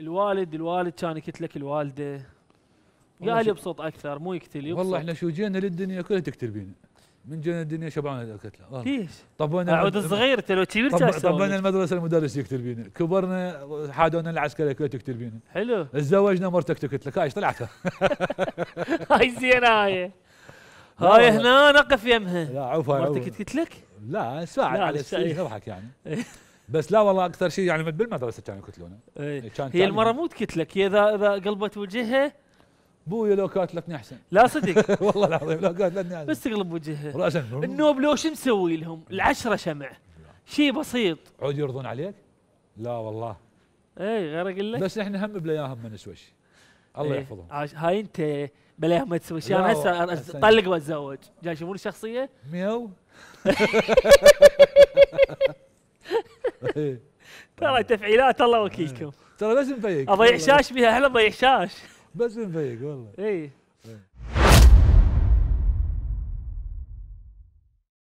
الوالد الوالد كان يكتلك الوالده قال يبسط اكثر مو يقتل يبسط والله احنا شو جينا للدنيا كلها تقتل بينا من جينا الدنيا شبعنا قتله ليش؟ طبنا اعود صغير انت لو كبير طبنا المدرسه المدرس يقتل بينا كبرنا حادونا العسكريه كلها تقتل بينا حلو تزوجنا مرتك لك هاي ايش طلعت هاي زينه هاي هاي هنا نقف يمها لا عوف هاي مرتك تقتلك؟ لا ساعد على السرير يعني بس لا والله اكثر شيء يعني بالمدرسه كانوا يقتلونه ايه يعني هي المره مو تقتلك هي اذا اذا قلبت وجهها بويا لو قاتلتني احسن لا صدق والله العظيم لو قاتلتني احسن بس تقلب وجهها النوب لو شو مسوي لهم؟ العشره شمع شيء بسيط عود يرضون عليك؟ لا والله اي غير اقول لك بس احنا هم بلاياهم ما نسوي شيء الله إيه. يحفظهم هاي انت بلاياهم ما تسوي شيء انا هسه اطلق واتزوج جاي يشوفون الشخصيه؟ ميو ترى تفعيلات الله وكيلكم ترى بس نفيق اضيع شاش بها احنا نضيع شاش بس نفيق والله اي